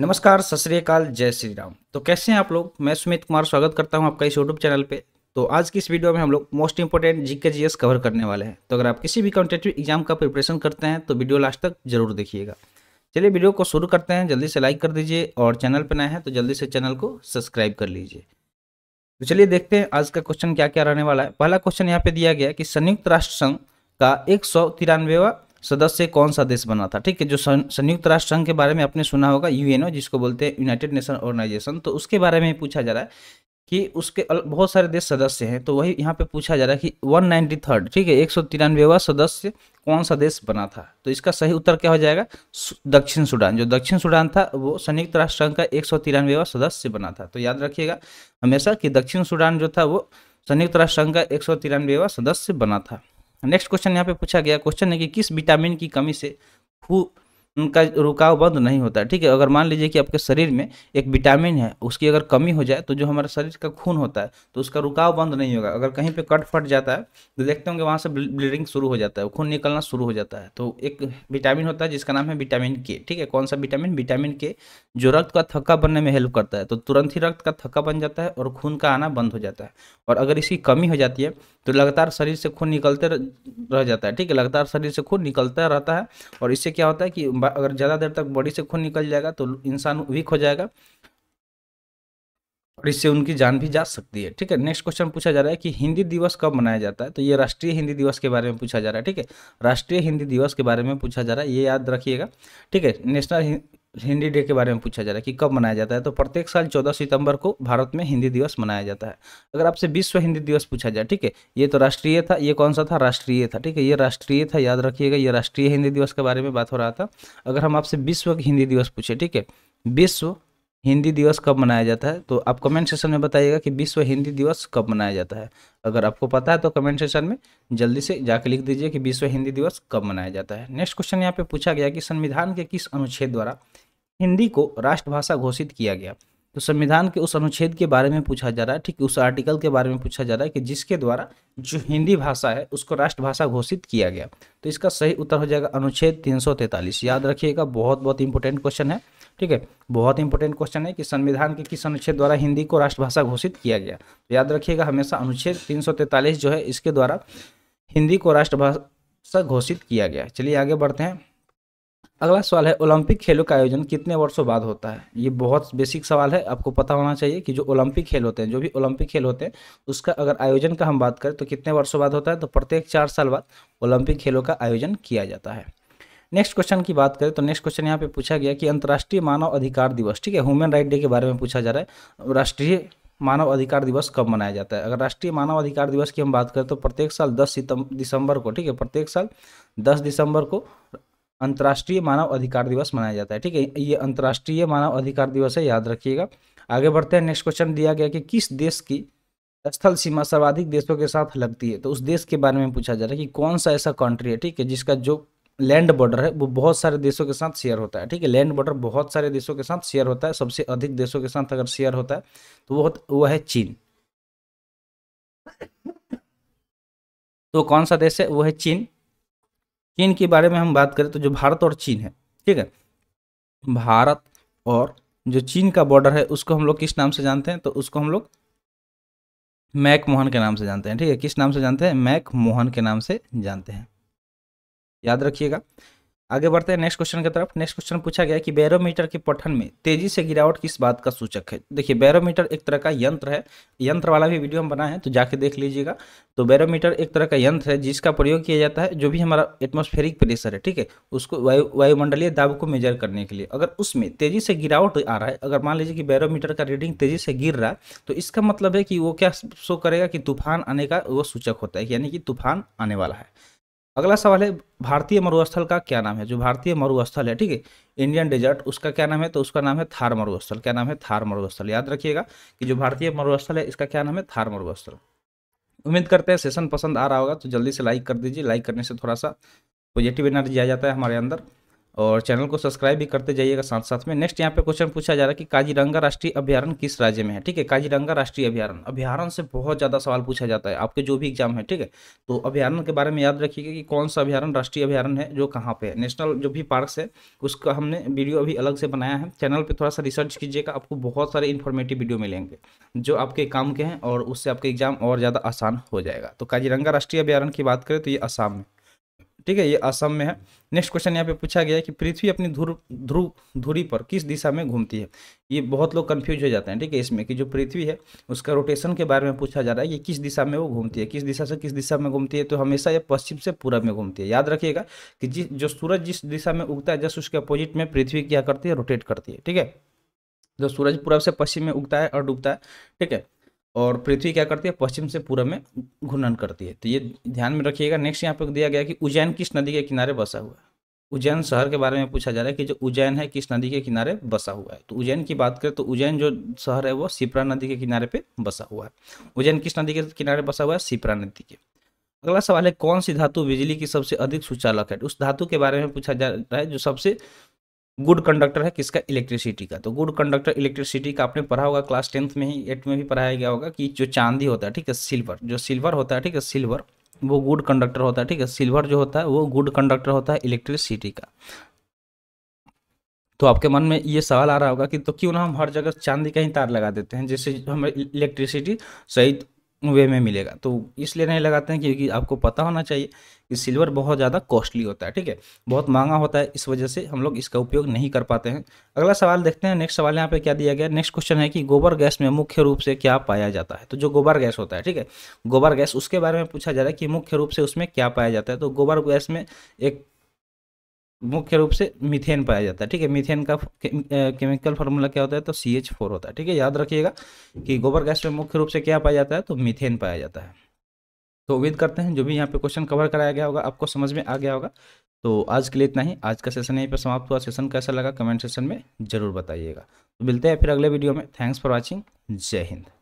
नमस्कार सत श्रीकाल जय श्री राम तो कैसे हैं आप लोग मैं सुमित कुमार स्वागत करता हूं आपका इस यूट्यूब चैनल पे तो आज की इस वीडियो में हम लोग most important GK GS cover करने वाले हैं तो अगर आप किसी भी कॉम्पिटेटिव एग्जाम का प्रिपरेशन करते हैं तो वीडियो लास्ट तक जरूर देखिएगा चलिए वीडियो को शुरू करते हैं जल्दी से लाइक कर दीजिए और चैनल पर नए हैं तो जल्दी से चैनल को सब्सक्राइब कर लीजिए तो चलिए देखते हैं आज का क्वेश्चन क्या क्या रहने वाला है पहला क्वेश्चन यहाँ पे दिया गया कि संयुक्त राष्ट्र संघ का एक सौ तिरानवेवा सदस्य कौन सा देश बना था ठीक है जो संयुक्त राष्ट्र संघ के बारे में आपने सुना होगा यूएनओ जिसको बोलते हैं यूनाइटेड नेशन ऑर्गेनाइजेशन तो उसके बारे में पूछा जा रहा है कि उसके बहुत सारे देश सदस्य हैं तो वही यहाँ पे पूछा जा रहा है कि वन नाइनटी थर्ड ठीक है एक सौ तिरानवेवा सदस्य कौन सा देश बना था तो इसका सही उत्तर क्या हो जाएगा दक्षिण सूडान जो दक्षिण सूडान था वो संयुक्त राष्ट्र संघ का एक सौ तिरानवेवा सदस्य बना था तो याद रखिएगा हमेशा कि दक्षिण सूडान जो था वो संयुक्त राष्ट्र संघ का एक सौ तिरानवेवा सदस्य बना था नेक्स्ट क्वेश्चन यहाँ पे पूछा गया क्वेश्चन है कि किस विटामिन की कमी से खून उनका रुकाव बंद नहीं होता ठीक है अगर मान लीजिए कि आपके शरीर में एक विटामिन है उसकी अगर कमी हो जाए तो जो हमारे शरीर का खून होता है तो उसका रुकाव बंद नहीं होगा अगर कहीं पे कट फट जाता है तो देखते होंगे वहाँ से ब्लीडिंग शुरू हो जाता है खून निकलना शुरू हो जाता है तो एक विटामिन होता है जिसका नाम है विटामिन के ठीक है कौन सा विटामिन विटामिन के जो रक्त का थक्का बनने में हेल्प करता है तो तुरंत ही रक्त का थक्का बन जाता है और खून का आना बंद हो जाता है और अगर इसकी कमी हो जाती है तो लगातार शरीर से खून निकलते रह जाता है ठीक है लगातार शरीर से खून निकलता रहता है और इससे क्या होता है कि अगर ज़्यादा देर तक बॉडी से खून निकल जाएगा तो इंसान वीक हो जाएगा और इससे उनकी जान भी जा सकती है ठीक है नेक्स्ट क्वेश्चन पूछा जा रहा है कि हिंदी दिवस कब मनाया जाता है तो ये राष्ट्रीय हिंदी दिवस के बारे में पूछा जा रहा है ठीक है राष्ट्रीय हिंदी दिवस के बारे में पूछा जा रहा है ये याद रखिएगा ठीक है नेशनल हिंदी डे के बारे में पूछा जा रहा है कि कब मनाया जाता है तो प्रत्येक साल चौदह सितंबर को भारत में हिंदी दिवस मनाया जाता है अगर आपसे विश्व हिंदी दिवस पूछा जाए ठीक है ये तो राष्ट्रीय था ये कौन सा था राष्ट्रीय था ठीक है ये राष्ट्रीय था याद रखिएगा ये राष्ट्रीय हिंदी दिवस के बारे में बात हो रहा था अगर हम आपसे विश्व हिंदी दिवस पूछे ठीक है विश्व हिंदी दिवस कब मनाया जाता है तो आप कमेंट सेशन में बताइएगा कि विश्व हिंदी दिवस कब मनाया जाता है अगर आपको पता है तो कमेंट सेशन में जल्दी से जाकर लिख दीजिए कि विश्व हिंदी दिवस कब मनाया जाता है नेक्स्ट क्वेश्चन यहाँ पे पूछा गया कि संविधान के किस अनुच्छेद द्वारा हिंदी को राष्ट्रभाषा घोषित किया गया तो संविधान के उस अनुच्छेद के बारे में पूछा जा रहा है ठीक उस आर्टिकल के बारे में पूछा जा रहा है कि जिसके द्वारा जो हिंदी भाषा है उसको राष्ट्रभाषा घोषित किया गया तो इसका सही उत्तर हो जाएगा अनुच्छेद 343 याद रखिएगा बहुत बहुत इंपॉर्टेंट क्वेश्चन है ठीक है बहुत इंपॉर्टेंट क्वेश्चन है कि संविधान के किस अनुच्छेद द्वारा हिंदी को राष्ट्रभाषा घोषित किया गया तो याद रखिएगा हमेशा अनुच्छेद तीन जो है इसके द्वारा हिंदी को राष्ट्रभाषा घोषित किया गया चलिए आगे बढ़ते हैं अगला सवाल है ओलंपिक खेलों का आयोजन कितने वर्षों बाद होता है ये बहुत बेसिक सवाल है आपको पता होना चाहिए कि जो ओलंपिक खेल होते हैं जो भी ओलंपिक खेल होते हैं उसका अगर आयोजन का हम बात करें तो कितने वर्षों बाद होता है तो प्रत्येक चार साल बाद ओलंपिक खेलों का आयोजन किया जाता है नेक्स्ट क्वेश्चन की बात करें तो नेक्स्ट क्वेश्चन यहाँ पे पूछा गया कि अंतर्राष्ट्रीय मानव अधिकार दिवस ठीक है ह्यूमन राइट डे के बारे में पूछा जा रहा है राष्ट्रीय मानव अधिकार दिवस कब मनाया जाता है अगर राष्ट्रीय मानव अधिकार दिवस की हम बात करें तो प्रत्येक साल 10 सितंबर दिसंबर को ठीक है प्रत्येक साल 10 दिसंबर को अंतर्राष्ट्रीय मानव अधिकार दिवस मनाया जाता है ठीक है ये अंतर्राष्ट्रीय मानव अधिकार दिवस है याद रखिएगा आगे बढ़ते हैं नेक्स्ट क्वेश्चन दिया गया कि किस देश की स्थल सीमा सर्वाधिक देशों के साथ लगती है तो उस देश के बारे में पूछा जा रहा है कि कौन सा ऐसा कंट्री है ठीक है जिसका जो लैंड बॉर्डर है वो बहुत सारे देशों के साथ शेयर होता है ठीक है लैंड बॉर्डर बहुत सारे देशों के साथ शेयर होता है सबसे अधिक देशों के साथ अगर शेयर होता है तो वो वो है चीन तो कौन सा देश है वो है चीन चीन के बारे में हम बात करें तो जो भारत और चीन है ठीक है भारत और जो चीन का बॉर्डर है उसको हम लोग किस नाम से जानते हैं तो उसको हम लोग मैक मोहन के नाम से जानते हैं ठीक है किस नाम से जानते हैं मैक मोहन के नाम से जानते हैं याद रखिएगा आगे बढ़ते हैं नेक्स्ट क्वेश्चन की तरफ नेक्स्ट क्वेश्चन पूछा गया कि बैरोमीटर के पठन में तेजी से गिरावट किस बात का सूचक है देखिए बैरोमीटर एक तरह का यंत्र है यंत्र वाला भी वीडियो हम बनाए हैं तो जाके देख लीजिएगा तो बैरोमीटर एक तरह का यंत्र है जिसका प्रयोग किया जाता है जो भी हमारा एटमोस्फेरिक प्रेशर है ठीक है उसको वायु वायुमंडलीय दाब को मेजर करने के लिए अगर उसमें तेजी से गिरावट आ रहा है अगर मान लीजिए कि बैरोमीटर का रीडिंग तेजी से गिर रहा है तो इसका मतलब है कि वो क्या शो करेगा कि तूफान आने का वो सूचक होता है यानी कि तूफान आने वाला है अगला सवाल है भारतीय मरुस्थल का क्या नाम है जो भारतीय मरुस्थल है ठीक है इंडियन डेजर्ट उसका क्या नाम है तो उसका नाम है थार मरुस्थल क्या नाम है थार मरुस्थल याद रखिएगा कि जो भारतीय मरुस्थल है इसका क्या नाम है थार मरुस्थल उम्मीद करते हैं सेशन पसंद आ रहा होगा तो जल्दी से लाइक कर दीजिए लाइक करने से थोड़ा सा पॉजिटिव एनर्जी आ जाता है हमारे अंदर और चैनल को सब्सक्राइब भी करते जाइएगा साथ साथ में नेक्स्ट यहाँ पे क्वेश्चन पूछा जा रहा है कि काजीरंगा राष्ट्रीय अभ्यारण किस राज्य में है ठीक है काजीरंगा राष्ट्रीय अभ्यारण अभ्यारण से बहुत ज़्यादा सवाल पूछा जाता है आपके जो भी एग्जाम है ठीक है तो अभ्यारण के बारे में याद रखिएगा कि कौन सा अभ्यारण राष्ट्रीय अभ्यारण है जो कहाँ पे है नेशनल जो भी पार्क है उसका हमने वीडियो अभी अलग से बनाया है चैनल पर थोड़ा सा रिसर्च कीजिएगा आपको बहुत सारे इन्फॉर्मेटिव वीडियो मिलेंगे जो आपके काम के हैं और उससे आपका एग्जाम और ज़्यादा आसान हो जाएगा तो काजीरंगा राष्ट्रीय अभ्यारण की बात करें तो ये आसाम में ठीक है ये असम में है नेक्स्ट क्वेश्चन यहाँ पे पूछा गया कि पृथ्वी अपनी ध्रुव ध्रुव धुरी पर किस दिशा में घूमती है ये बहुत लोग कंफ्यूज हो जाते हैं ठीक है इसमें कि जो पृथ्वी है उसका रोटेशन के बारे में पूछा जा रहा है कि किस दिशा में वो घूमती है किस दिशा से किस दिशा में घूमती है तो हमेशा ये पश्चिम से पूर्व में घूमती है याद रखिएगा कि जिस जो सूरज जिस दिशा में उगता है जस्ट उसके अपोजिट में पृथ्वी क्या करती है रोटेट करती है ठीक है जो सूरज पूर्व से पश्चिम में उगता है और डूबता है ठीक है और पृथ्वी क्या करती है पश्चिम से पूर्व में घूर्णन करती है तो ये ध्यान में रखिएगा नेक्स्ट यहाँ पे दिया गया कि उज्जैन किस नदी के किनारे बसा हुआ है उज्जैन शहर के बारे में पूछा जा रहा है कि जो उज्जैन है किस नदी के किनारे बसा हुआ है तो उज्जैन की बात करें तो उज्जैन जो शहर है वो सिपरा नदी के किनारे पे बसा हुआ है उज्जैन किस नदी के किनारे बसा हुआ है सिपरा नदी के अगला सवाल है कौन सी धातु बिजली की सबसे अधिक सुचालक है उस धातु के बारे में पूछा जा रहा है जो सबसे गुड कंडक्टर है किसका इलेक्ट्रिसिटी का तो गुड कंडक्टर इलेक्ट्रिसिटी का आपने पढ़ा होगा क्लास टेंथ में ही एट में भी पढ़ाया गया होगा कि जो चांदी होता है ठीक है सिल्वर जो सिल्वर होता है ठीक है सिल्वर वो गुड कंडक्टर होता है ठीक है सिल्वर जो होता है वो गुड कंडक्टर होता है इलेक्ट्रिसिटी का तो आपके मन में ये सवाल आ रहा होगा कि तो क्यों ना हम हर जगह चांदी का ही तार लगा देते हैं जिससे हमें इलेक्ट्रिसिटी सही वे में मिलेगा तो इसलिए नहीं लगाते हैं क्योंकि आपको पता होना चाहिए कि सिल्वर बहुत ज़्यादा कॉस्टली होता है ठीक है बहुत महंगा होता है इस वजह से हम लोग इसका उपयोग नहीं कर पाते हैं अगला सवाल देखते हैं नेक्स्ट सवाल यहाँ पे क्या दिया गया नेक्स्ट क्वेश्चन है कि गोबर गैस में मुख्य रूप से क्या पाया जाता है तो जो गोबर गैस होता है ठीक है गोबर गैस उसके बारे में पूछा जा रहा है कि मुख्य रूप से उसमें क्या पाया जाता है तो गोबर गैस में एक मुख्य रूप से मिथेन पाया जाता है ठीक है मिथेन का केमिकल फार्मूला क्या होता है तो सी एच फोर होता है ठीक है याद रखिएगा कि गोबर गैस में मुख्य रूप से क्या पाया जाता है तो मिथेन पाया जाता है तो उम्मीद करते हैं जो भी यहाँ पे क्वेश्चन कवर कराया गया होगा आपको समझ में आ गया होगा तो आज के लिए इतना ही आज का सेशन यहीं पर समाप्त हुआ सेशन कैसा लगा कमेंट सेशन में जरूर बताइएगा तो मिलते हैं फिर अगले वीडियो में थैंक्स फॉर वॉचिंग जय हिंद